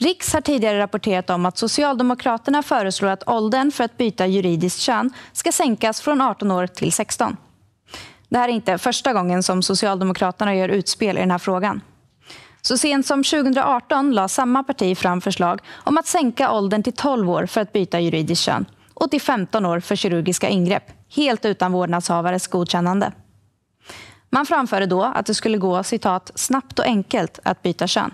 Riks har tidigare rapporterat om att Socialdemokraterna föreslår att åldern för att byta juridiskt kön ska sänkas från 18 år till 16. Det här är inte första gången som Socialdemokraterna gör utspel i den här frågan. Så sent som 2018 la samma parti fram förslag om att sänka åldern till 12 år för att byta juridiskt kön och till 15 år för kirurgiska ingrepp, helt utan vårdnadshavares godkännande. Man framförde då att det skulle gå citat, ”snabbt och enkelt” att byta kön.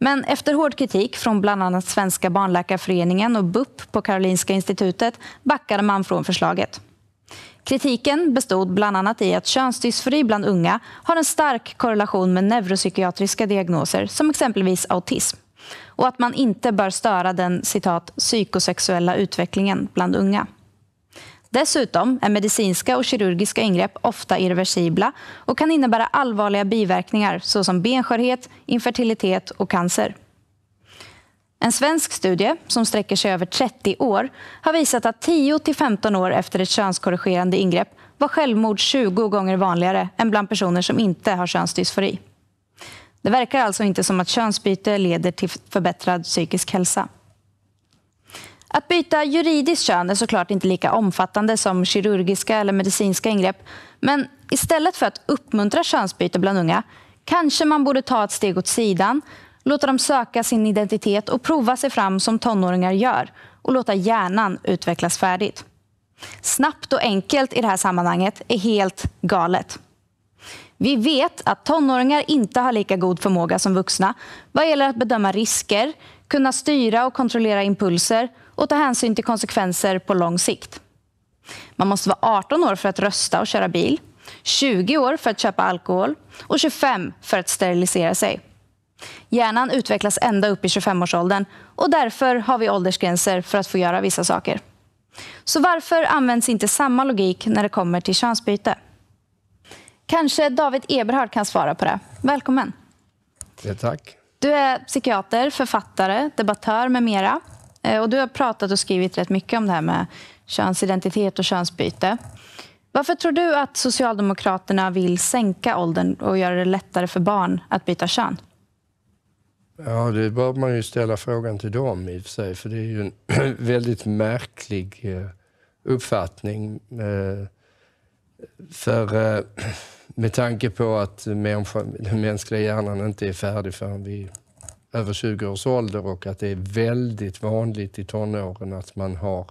Men efter hård kritik från bland annat Svenska barnläkarföreningen och BUP på Karolinska institutet backade man från förslaget. Kritiken bestod bland annat i att könsdysfori bland unga har en stark korrelation med neuropsykiatriska diagnoser som exempelvis autism och att man inte bör störa den citat, psykosexuella utvecklingen bland unga. Dessutom är medicinska och kirurgiska ingrepp ofta irreversibla och kan innebära allvarliga biverkningar såsom benskörhet, infertilitet och cancer. En svensk studie som sträcker sig över 30 år har visat att 10-15 år efter ett könskorrigerande ingrepp var självmord 20 gånger vanligare än bland personer som inte har könsdysfori. Det verkar alltså inte som att könsbyte leder till förbättrad psykisk hälsa. Att byta juridiskt kön är såklart inte lika omfattande som kirurgiska eller medicinska ingrepp. Men istället för att uppmuntra könsbyte bland unga kanske man borde ta ett steg åt sidan, låta dem söka sin identitet och prova sig fram som tonåringar gör och låta hjärnan utvecklas färdigt. Snabbt och enkelt i det här sammanhanget är helt galet. Vi vet att tonåringar inte har lika god förmåga som vuxna vad gäller att bedöma risker, kunna styra och kontrollera impulser och ta hänsyn till konsekvenser på lång sikt. Man måste vara 18 år för att rösta och köra bil, 20 år för att köpa alkohol och 25 för att sterilisera sig. Hjärnan utvecklas ända upp i 25-årsåldern och därför har vi åldersgränser för att få göra vissa saker. Så varför används inte samma logik när det kommer till könsbyte? Kanske David Eberhard kan svara på det. Välkommen. Ja, tack. Du är psykiater, författare, debattör med mera. Eh, och du har pratat och skrivit rätt mycket om det här med könsidentitet och könsbyte. Varför tror du att Socialdemokraterna vill sänka åldern och göra det lättare för barn att byta kön? Ja, det bör man ju ställa frågan till dem i och för sig, för det är ju en väldigt märklig eh, uppfattning. Eh, för med tanke på att den mänskliga hjärnan inte är färdig förrän vi över 20 års ålder och att det är väldigt vanligt i tonåren att man har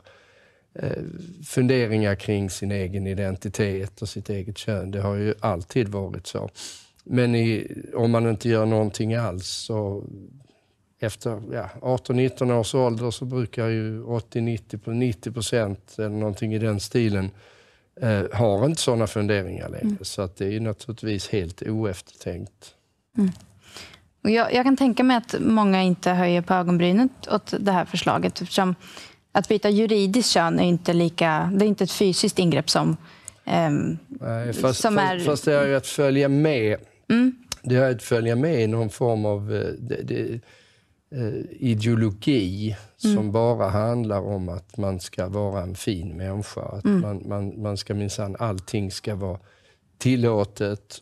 eh, funderingar kring sin egen identitet och sitt eget kön. Det har ju alltid varit så. Men i, om man inte gör någonting alls så efter ja, 18-19 års ålder så brukar ju 80-90 procent eller någonting i den stilen eh, har inte sådana funderingar längre. Mm. Så att det är naturligtvis helt oeftertänkt. Mm. Och jag, jag, kan tänka mig att många inte höjer på ögonbrynet åt det här förslaget eftersom att byta juridiskt kön är inte, lika, det är inte ett fysiskt ingrepp som... Um, Nej, fast, som är... fast det är att följa med. Mm. Det är att följa med i någon form av eh, det, det, eh, ideologi som mm. bara handlar om att man ska vara en fin människa. Att mm. man, man, man ska minsann, allting ska vara tillåtet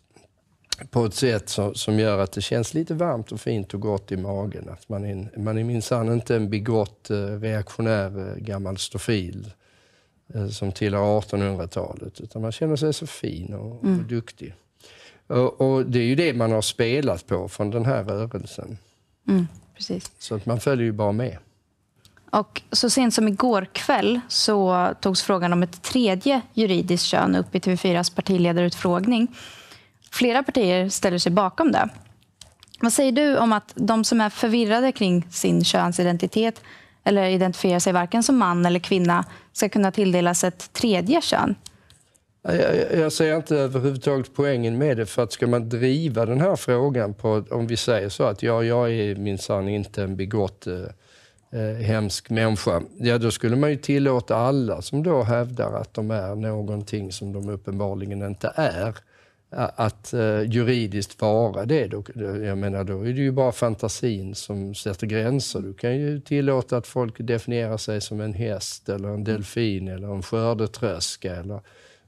på ett sätt som, som gör att det känns lite varmt och fint och gott i magen. Att man, är, man är minsann inte en bigott, eh, reaktionär eh, gammal stofil eh, som tillhör 1800-talet, utan man känner sig så fin och, mm. och duktig. Och, och, det är ju det man har spelat på från den här rörelsen. Mm, precis. Så att man följer ju bara med. Och så sent som igår kväll så togs frågan om ett tredje juridiskt kön upp i TV4s partiledarutfrågning. Flera partier ställer sig bakom det. Vad säger du om att de som är förvirrade kring sin könsidentitet eller identifierar sig varken som man eller kvinna ska kunna tilldelas ett tredje kön? Jag, jag ser inte överhuvudtaget poängen med det. för att Ska man driva den här frågan på, om vi säger så att ja, jag är minsann inte en begått eh, eh hemsk människa, ja, då skulle man ju tillåta alla som då hävdar att de är någonting som de uppenbarligen inte är att eh, juridiskt vara det. Då, jag menar, då är det ju bara fantasin som sätter gränser. Du kan ju tillåta att folk definierar sig som en häst, eller en delfin, eller en skördetröska eller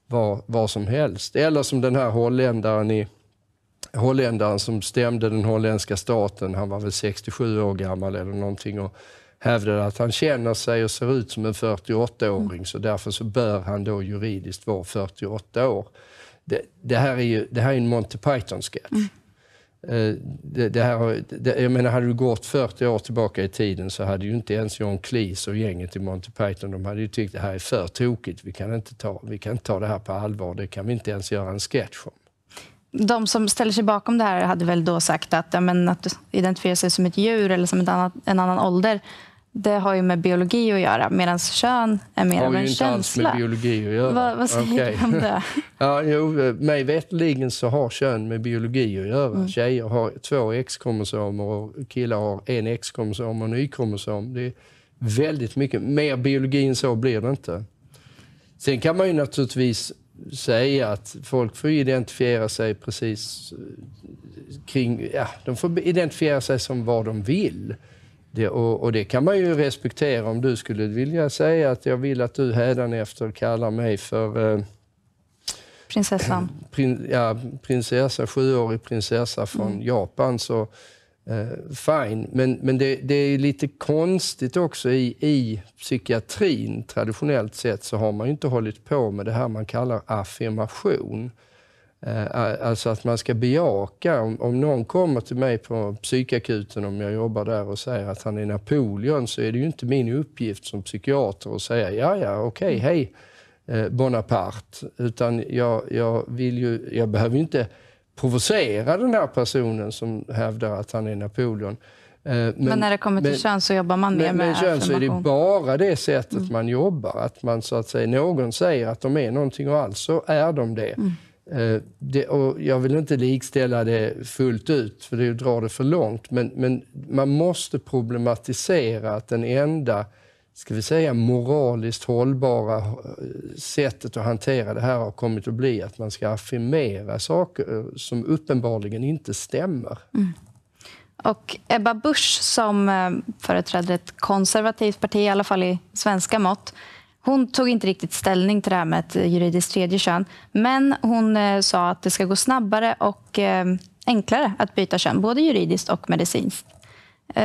vad, vad som helst. Eller som den här holländaren, i, holländaren som stämde den holländska staten, han var väl 67 år gammal eller någonting och hävdade att han känner sig och ser ut som en 48-åring, mm. så därför så bör han då juridiskt vara 48 år det, här är ju det här är en Monty Python-sketch. Mm. Eh, det, det, här, det, jag menar, hade du gått 40 år tillbaka i tiden så hade ju inte ens John Cleese och gänget i Monty Python, de hade ju tyckt det här är för tokigt. Vi kan inte ta, vi kan ta det här på allvar. Det kan vi inte ens göra en sketch om. De som ställer sig bakom det här hade väl då sagt att, ja, men att identifiera sig som ett djur eller som annat, en annan ålder det har ju med biologi att göra, medan kön är mer av en känsla. har ju inte alls med biologi att göra. Va, vad säger okay. du om det? ja, jo, mig vetligen så har kön med biologi att göra. Mm. Tjejer har två X-kromosomer och killar har en X-kromosom och en Y-kromosom. Det är väldigt mycket. Mer biologi än så blir det inte. Sen kan man ju naturligtvis säga att folk får identifiera sig precis eh, kring... Ja, de får identifiera sig som vad de vill. Det, och, och, det kan man ju respektera om du skulle vilja säga att jag vill att du hädanefter kallar mig för eh, Prinsessan? Prin, ja, prinsessa, sjuårig prinsessa från mm. Japan. Så, eh, fine, men, men det, det, är lite konstigt också i, i psykiatrin. Traditionellt sett så har man inte hållit på med det här man kallar affirmation. Eh, alltså att man ska bejaka. Om, om någon kommer till mig på psykakuten, om jag jobbar där, och säger att han är Napoleon, så är det ju inte min uppgift som psykiater att säga ja, ja, okej, mm. hej eh, Bonaparte. Utan jag, jag, vill ju, jag behöver ju inte provocera den här personen som hävdar att han är Napoleon. Eh, men, men, när det kommer till men, kön så jobbar man mer men, med, med kön så är det bara det sättet mm. man jobbar. Att man så att säga, någon säger att de är någonting och alltså är de det. Mm. Eh, det, och jag vill inte likställa det fullt ut, för det drar det för långt. Men, men, man måste problematisera att den enda ska vi säga, moraliskt hållbara eh, sättet att hantera det här har kommit att bli att man ska affirmera saker eh, som uppenbarligen inte stämmer. Mm. Och Ebba Busch, som företräder ett konservativt parti, i alla fall i svenska mått, hon tog inte riktigt ställning till det här med ett eh, juridiskt tredje kön. Men hon eh, sa att det ska gå snabbare och eh, enklare att byta kön, både juridiskt och medicinskt.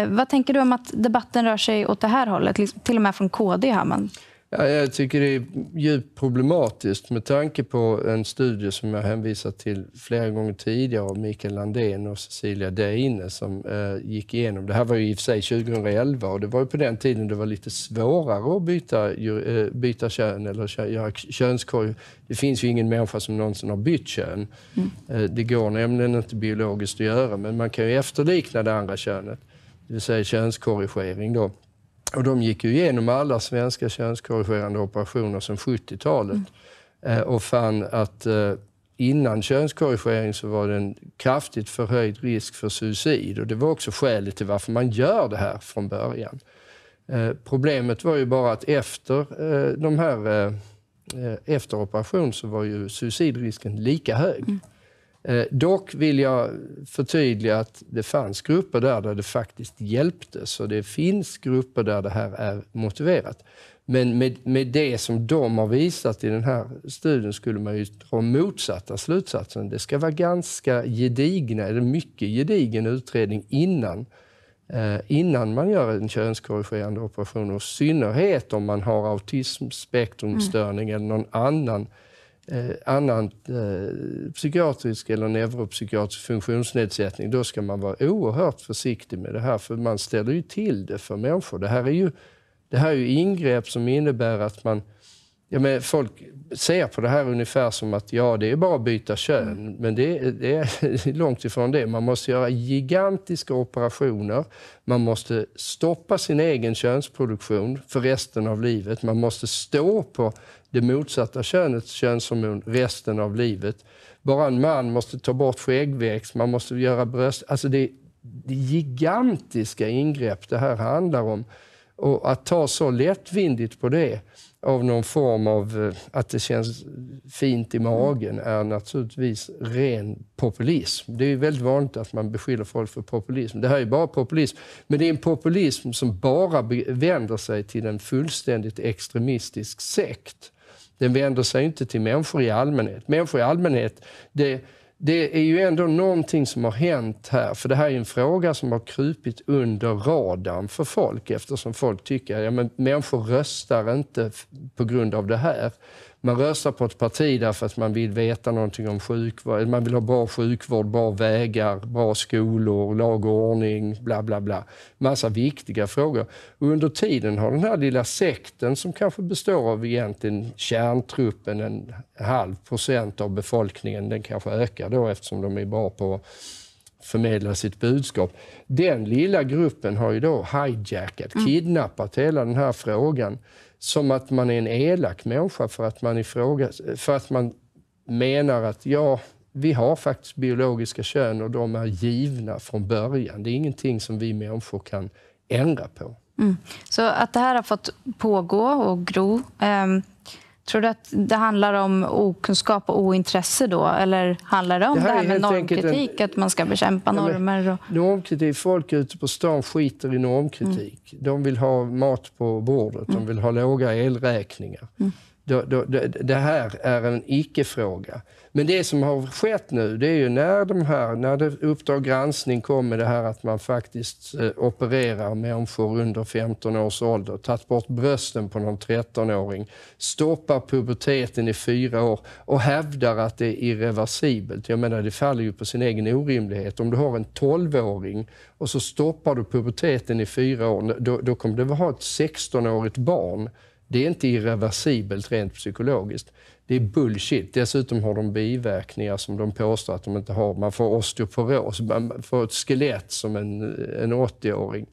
Vad tänker du om att debatten rör sig åt det här hållet? Liksom, till och med från KD hör man Ja, jag tycker det är djupt problematiskt med tanke på en studie som jag hänvisat till flera gånger tidigare av Mikael Landén och Cecilia Deine som eh, gick igenom. Det här var ju i och för sig 2011 och det var ju på den tiden det var lite svårare att byta, ju, eh, byta kön eller göra könskorg. Det finns ju ingen människa som någonsin har bytt kön. Mm. Eh, det går nämligen inte biologiskt att göra, men man kan ju efterlikna det andra könet, det vill säga könskorrigering då. Och de gick ju igenom alla svenska könskorrigerande operationer sedan 70-talet mm. Eh, och fann att eh, innan könskorrigering så var det en kraftigt förhöjd risk för suicid och det var också skälet till varför man gör det här från början. Eh, problemet var ju bara att efter de här efter operation så var ju suicidrisken lika hög. Mm. Eh, dock vill jag förtydliga att det fanns grupper där, där det faktiskt hjälpte, så det finns grupper där det här är motiverat. Men med, med det som de har visat i den här studien skulle man ju dra motsatta slutsatsen. Det ska vara ganska gedigna, eller mycket gedigen utredning innan, eh, innan man gör en könskorrigerande operation. Och I synnerhet om man har autismspektrumstörning mm. eller någon annan Eh, annan eh, psykiatrisk eller neuropsykiatrisk funktionsnedsättning, då ska man vara oerhört försiktig med det här, för man ställer ju till det för människor. Det här är ju, det här är ju ingrepp som innebär att man... Ja, men folk ser på det här ungefär som att ja, det är bara att byta kön, mm. men det, det, är långt ifrån det. Man måste göra gigantiska operationer. Man måste stoppa sin egen könsproduktion för resten av livet. Man måste stå på det motsatta könets könshormon resten av livet. Bara en man måste ta bort skäggväxt, man måste göra bröst... Alltså det, det är gigantiska ingrepp det här handlar om. Och att ta så lättvindigt på det av någon form av eh, att det känns fint i magen är naturligtvis ren populism. Det är väldigt vanligt att man beskyller folk för populism. Det här är bara populism. Men det är en populism som bara vänder sig till en fullständigt extremistisk sekt den vänder sig inte till människor i allmänhet. Människor i allmänhet, det, det är ju ändå någonting som har hänt här. För det här är en fråga som har krupit under radarn för folk eftersom folk tycker att ja, men människor röstar inte på grund av det här. Man röstar på ett parti därför att man vill veta någonting om sjukvård. Man vill ha bra sjukvård, bra vägar, bra skolor, lag och ordning, bla bla bla. Massa viktiga frågor. Och under tiden har den här lilla sekten som kanske består av egentligen kärntruppen, en halv procent av befolkningen, den kanske ökar då eftersom de är bra på att förmedla sitt budskap. Den lilla gruppen har ju då hijackat, mm. kidnappat hela den här frågan som att man är en elak människa för att man, ifråga, för att man menar att ja, vi har faktiskt biologiska kön och de är givna från början. Det är ingenting som vi människor kan ändra på. Mm. Så att det här har fått pågå och gro, ehm, Tror du att det handlar om okunskap och ointresse då? Eller handlar det om det här, det här med normkritik, en... att man ska bekämpa ja, normer? Och... Normkritik, folk ute på stan skiter i normkritik. Mm. De vill ha mat på bordet, mm. de vill ha låga elräkningar. Mm. Då, då, det, det här är en icke-fråga. Men det som har skett nu, det är ju när, de här, när det Uppdrag granskning kom med det här att man faktiskt eh, opererar människor under 15 års ålder, tagit bort brösten på någon 13-åring, stoppar puberteten i fyra år och hävdar att det är irreversibelt. Jag menar, det faller ju på sin egen orimlighet. Om du har en 12-åring och så stoppar du puberteten i fyra år, då, då kommer du ha ett 16-årigt barn det är inte irreversibelt rent psykologiskt. Det är bullshit. Dessutom har de biverkningar som de påstår att de inte har. Man får osteoporos, man får ett skelett som en, en 80-åring.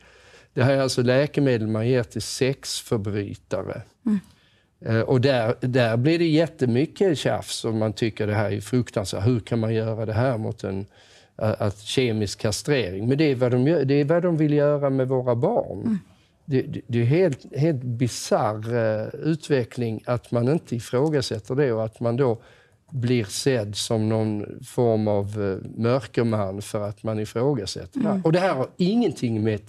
Det här är alltså läkemedel man ger till sexförbrytare. Mm. Eh, och där, där blir det jättemycket tjafs om man tycker det här är fruktansvärt. Hur kan man göra det här mot en att, kemisk kastrering? Men det är, vad de, det är vad de vill göra med våra barn. Mm det, det, det är helt, helt bizarr eh, utveckling att man inte ifrågasätter det och att man då blir sedd som någon form av eh, mörkerman för att man ifrågasätter. Mm. Och det här har ingenting med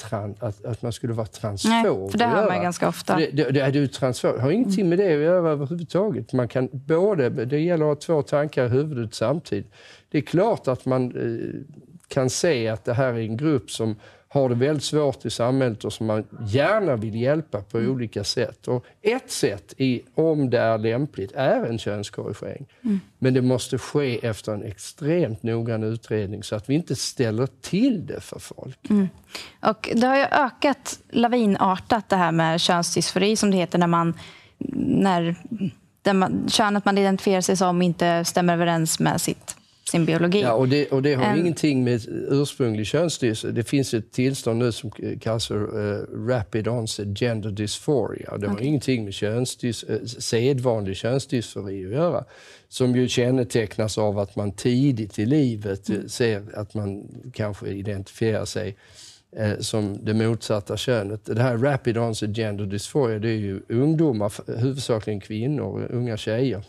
att, att man skulle vara transfob att göra. det hör man ganska ofta. Det, det, det, är du transfob. har ingenting mm. med det att göra överhuvudtaget. Man kan både, det gäller att ha två tankar i huvudet samtidigt. Det är klart att man eh, kan se att det här är en grupp som har det väldigt svårt i samhället och som man gärna vill hjälpa på mm. olika sätt. Och ett sätt, i, om det är lämpligt, är en könskorrigering. Mm. Men det måste ske efter en extremt noggrann utredning så att vi inte ställer till det för folk. Mm. Och det har ju ökat lavinartat, det här med könsdysfori, som det heter när man... När den man, könet man identifierar sig som inte stämmer överens med sitt sin biologi. Ja, och det, och det har um, ingenting med ursprunglig könsstyrsel Det finns ett tillstånd nu som kallas för uh, rapid onset gender dysphoria. Det har ingenting med könsdys, uh, sedvanlig könsdysfori att göra. Som ju kännetecknas av att man tidigt i livet eh, mm. ser att man kanske identifierar sig som det motsatta könet. Det här rapid onset gender dysphoria, det är ju ungdomar, huvudsakligen kvinnor, unga tjejer,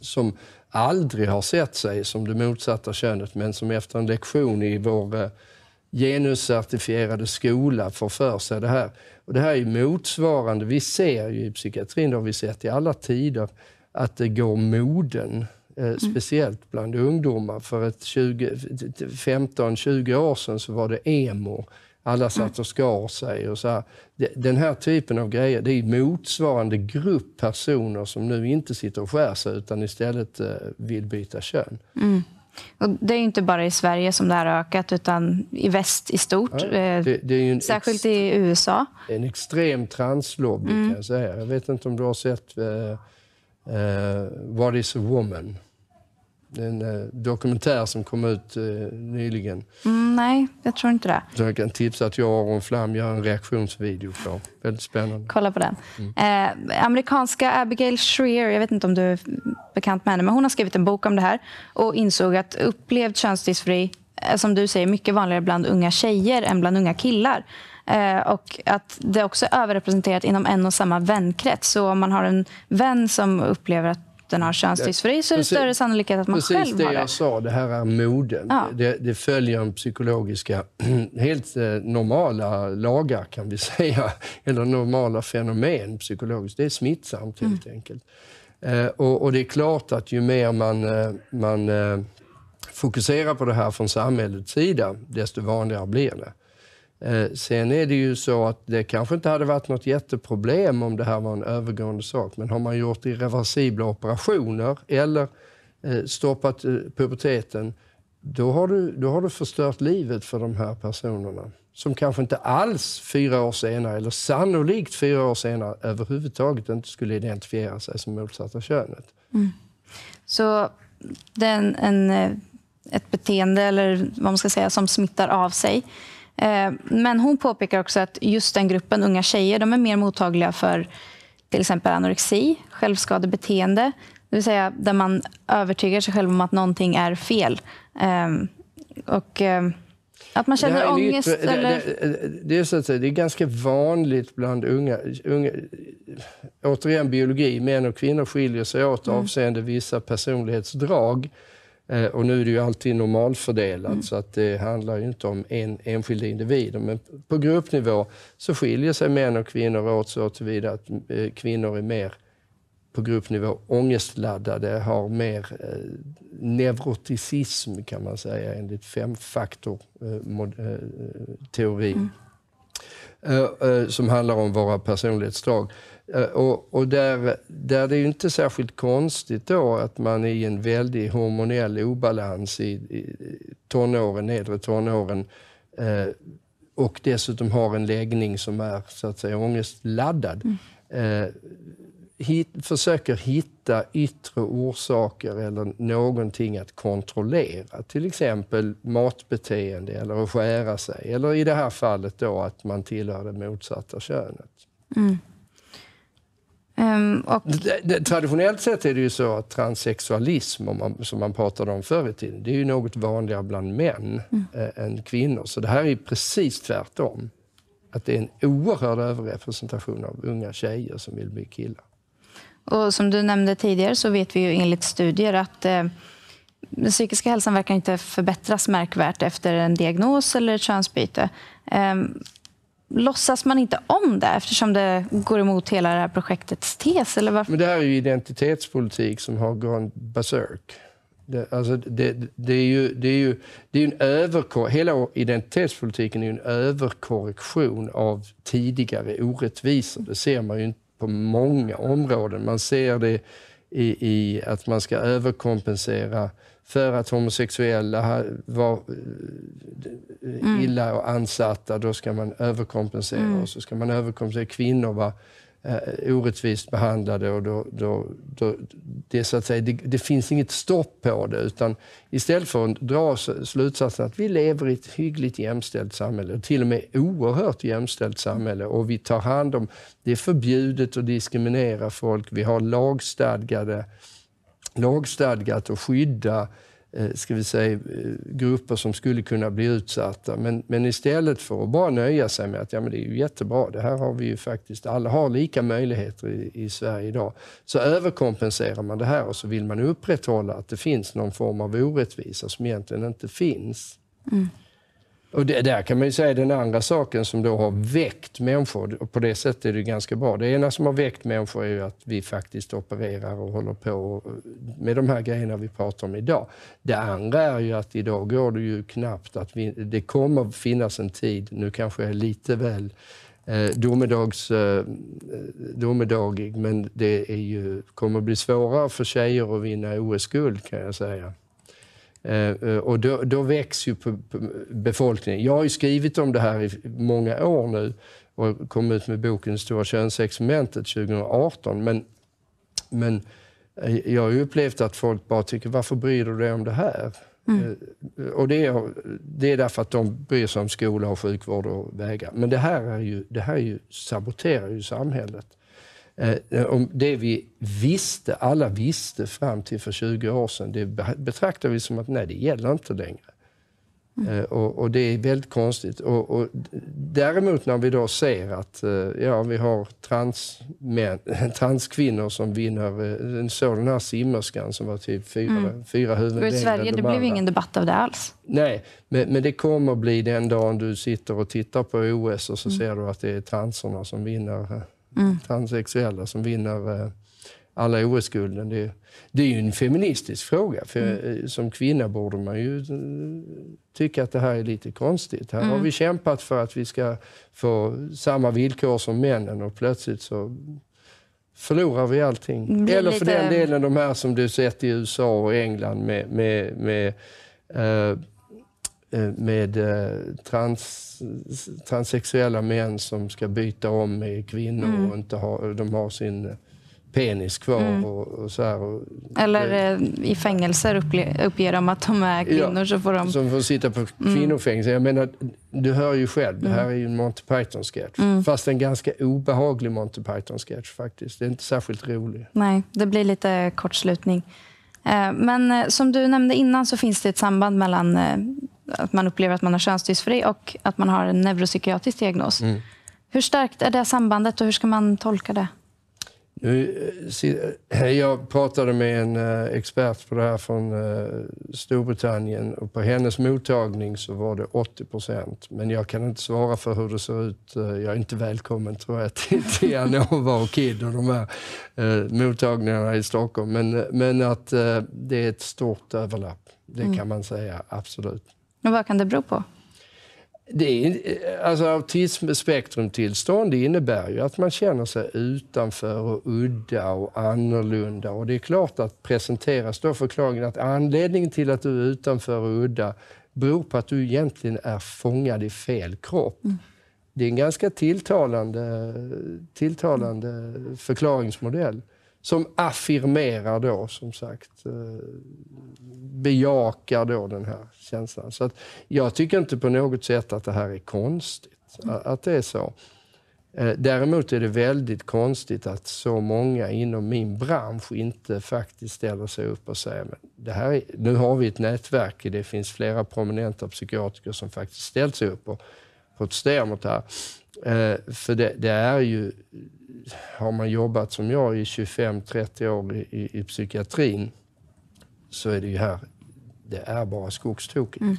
som aldrig har sett sig som det motsatta könet men som efter en lektion i vår eh, genuscertifierade skola får för sig det här. Och det här är motsvarande. Vi ser ju i psykiatrin, det har vi sett i alla tider, att det går moden. Eh, mm. Speciellt bland ungdomar. För 15-20 år sedan så var det emo alla satt och skar sig. Och så här. Den här typen av grejer, det är motsvarande grupp personer som nu inte sitter och skär sig utan istället eh, vill byta kön. Mm. Och det är inte bara i Sverige som det här har ökat, utan i väst i stort. Ja, det, eh, det särskilt i USA. En extrem translobby, mm. kan jag säga. Jag vet inte om du har sett uh, uh, What is a woman? en eh, dokumentär som kom ut eh, nyligen. Mm, nej, jag tror inte det. Så jag kan tipsa att jag och Aron Flam gör en reaktionsvideo på. Väldigt spännande. Kolla på den. Mm. Eh, amerikanska Abigail Shreer, jag vet inte om du är bekant med henne, men hon har skrivit en bok om det här och insåg att upplevd könsdysfori eh, som du säger, mycket vanligare bland unga tjejer än bland unga killar. Eh, och att det också är överrepresenterat inom en och samma vänkrets. Så om man har en vän som upplever att dottern har könsdysfori så är det större sannolikhet att man själv har det Precis det. jag sa, det här är moden. Ja. Det, det, följer psykologiska, eh, helt eh, normala lagar kan vi säga, eller normala fenomen psykologiskt. Det är smittsamt helt mm. enkelt. Eh, och, och, det är klart att ju mer man, man fokuserar på det här från samhällets sida, desto vanligare blir det. Eh, sen är det ju så att det kanske inte hade varit något jätteproblem om det här var en övergående sak. Men har man gjort irreversibla operationer eller eh, stoppat eh, puberteten, då har, du, då har du förstört livet för de här personerna. Som kanske inte alls fyra år senare, eller sannolikt fyra år senare, överhuvudtaget inte skulle identifiera sig som motsatta könet. Mm. Så det en, ett beteende, eller vad man ska säga, som smittar av sig. Eh, men hon påpekar också att just den gruppen unga tjejer de är mer mottagliga för till exempel anorexi, självskadebeteende, det vill säga där man övertygar sig själv om att någonting är fel. Ehm, och ehm, att man känner det ångest? Nytt, eller? Det, det, det, är det är ganska vanligt bland unga, unga... Återigen biologi, män och kvinnor skiljer sig åt mm. avseende vissa personlighetsdrag. Eh, och nu är det ju alltid normalfördelat, mm. så att det handlar ju inte om en enskild individ. Men på gruppnivå så skiljer sig män och kvinnor åt så tillvida att eh, kvinnor är mer på gruppnivå ångestladdade, har mer eh, neuroticism kan man säga enligt femfaktorteorin. Eh, eh, eh, mm. eh, som handlar om våra personlighetsdrag. Eh, och, och där, där det är inte särskilt konstigt då att man är i en väldig hormonell obalans i, i tonåren, nedre tonåren eh, och dessutom har en läggning som är så att säga ångestladdad. Mm. Eh, hit, försöker hitta yttre orsaker eller någonting att kontrollera. Till exempel matbeteende eller att skära sig. Eller i det här fallet då att man tillhör det motsatta könet. Mm. Um, och... traditionellt sett är det ju så att transsexualism, som man pratade om förr i tiden, det är ju något vanligare bland män mm. än kvinnor. Så det här är ju precis tvärtom. Att det är en oerhörd överrepresentation av unga tjejer som vill bli killar. Och som du nämnde tidigare så vet vi ju enligt studier att eh, den psykiska hälsan verkar inte förbättras märkvärt efter en diagnos eller ett könsbyte. Um, låtsas man inte om det eftersom det går emot hela det här projektets tes? Eller varför? Men det här är ju identitetspolitik som har gått berserk. Det, alltså det, det, är ju, det är ju det är en överkor, hela identitetspolitiken är ju en överkorrektion av tidigare orättvisor. Det ser man ju på många områden. Man ser det i, i att man ska överkompensera för att homosexuella var eh, mm. illa och ansatta, då ska man överkompensera. Mm. Och så ska man överkompensera. Kvinnor var eh, orättvist behandlade. Och då, då, då det, så att säga, det, det, finns inget stopp på det. Utan istället för att dra slutsatsen att vi lever i ett hyggligt jämställt samhälle, till och med oerhört jämställt samhälle, och vi tar hand om... Det är förbjudet att diskriminera folk. Vi har lagstadgade lagstadgat och skydda eh, ska vi säga, eh, grupper som skulle kunna bli utsatta. Men, men istället för att bara nöja sig med att ja, men det är ju jättebra, det här har vi ju faktiskt, alla har lika möjligheter i, i Sverige idag, så överkompenserar man det här och så vill man upprätthålla att det finns någon form av orättvisa som egentligen inte finns. Mm. Och det, där kan man ju säga den andra saken som då har väckt människor, och på det sättet är det ganska bra. Det ena som har väckt människor är ju att vi faktiskt opererar och håller på med de här grejerna vi pratar om idag. Det andra är ju att idag går det ju knappt att vi, det kommer finnas en tid, nu kanske jag är lite väl eh, domedags, eh, domedagig, men det är ju, kommer bli svårare för tjejer att vinna OS-guld kan jag säga Eh, eh, och då, då växer ju befolkningen. Jag har ju skrivit om det här i många år nu och kom ut med boken Det stora könsexperimentet 2018. Men, men eh, jag har upplevt att folk bara tycker, varför bryr du dig om det här? Mm. Och det är, det är därför att de bryr sig om skola, och sjukvård och vägar. Men det här, är ju, det här är ju, saboterar ju samhället. Eh, om det vi visste, alla visste fram till för 20 år sedan, det betraktar vi som att nej, det gäller inte längre. Mm. Eh, och, och, det är väldigt konstigt. Och, och, däremot när vi då ser att eh, ja, vi har transmän, transkvinnor som vinner, såg den här simmerskan som var typ fyra, mm. fyra huvuden längre Sverige, det blev ingen debatt av det alls. Nej, men, men, det kommer bli den dagen du sitter och tittar på OS och så mm. ser du att det är transorna som vinner mm. transsexuella som vinner alla OS-gulden. Det, det, är ju en feministisk fråga. För mm. Eh, som kvinna borde man ju eh, tycka att det här är lite konstigt. Här mm. har vi kämpat för att vi ska få samma villkor som männen och plötsligt så förlorar vi allting. Blir Eller för den delen de här som du sett i USA och England med, med, med eh, Eh, med eh, trans, transsexuella män som ska byta om med kvinnor mm. och inte ha, de har sin eh, penis kvar. Mm. Och, och, så och Eller i fängelser uppger de att de är kvinnor. Ja, så får de... Som får sitta på mm. kvinnofängelse. Mm. Jag menar, du hör ju själv, det här mm. är ju en Monty Python-sketch. Mm. Fast en ganska obehaglig Monty Python-sketch faktiskt. Det är inte särskilt rolig. Nej, det blir lite kortslutning. Men som du nämnde innan så finns det ett samband mellan att man upplever att man har könsdysfori och att man har en neuropsykiatrisk diagnos. Mm. Hur starkt är det sambandet och hur ska man tolka det? Eh, jag pratade med en eh, expert på det här från eh, Storbritannien och på hennes mottagning så var det 80 procent. Men jag kan inte svara för hur det ser ut. Jag är inte välkommen tror jag till, till och KID och de här mottagningarna i Stockholm. Men, men att det är ett stort överlapp, det mm. kan man säga absolut. Men vad kan det bero på? Det är, alltså, autismspektrumtillstånd det innebär ju att man känner sig utanför och udda och annorlunda. Och det är klart att presenteras då förklaringen att anledningen till att du är utanför och udda beror på att du egentligen är fångad i fel kropp. Mm. Det är en ganska tilltalande, tilltalande förklaringsmodell som affirmerar då, som sagt, eh, bejakar då den här känslan. Så att jag tycker inte på något sätt att det här är konstigt, mm. att det är så. Eh, däremot är det väldigt konstigt att så många inom min bransch inte faktiskt ställer sig upp och säger men det här är, nu har vi ett nätverk, det finns flera prominenta psykiatriker som faktiskt ställt sig upp och protesterar mot det här. Eh, för det, det är ju har man jobbat som jag i 25-30 år i, i, i psykiatrin så är det ju här, det är bara skogstokigt. Mm.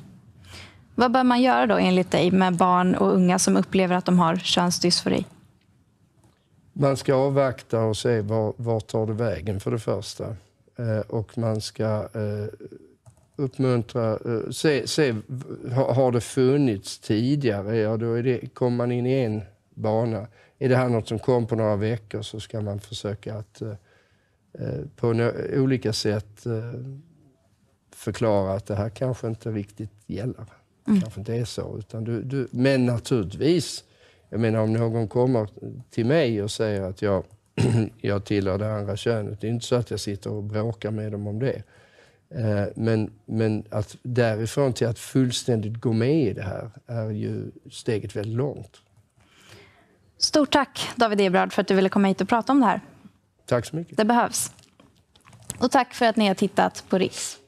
Vad bör man göra då enligt dig med barn och unga som upplever att de har könsdysfori? Man ska avvakta och se var, var tar det vägen för det första. Eh, och man ska eh, uppmuntra, eh, se, se har det funnits tidigare, ja då är det, kommer man in i en bana är det här något som kom på några veckor så ska man försöka att eh, eh, på olika sätt eh, förklara att det här kanske inte riktigt gäller. Mm. kanske inte är så. Utan du, du, men naturligtvis, jag menar om någon kommer till mig och säger att jag, jag tillhör det andra könet, det är inte så att jag sitter och bråkar med dem om det. Men, men att därifrån till att fullständigt gå med i det här är ju steget väldigt långt. Stort tack, David Ebrard, för att du ville komma hit och prata om det här. Tack så mycket. Det behövs. Och tack för att ni har tittat på Riks.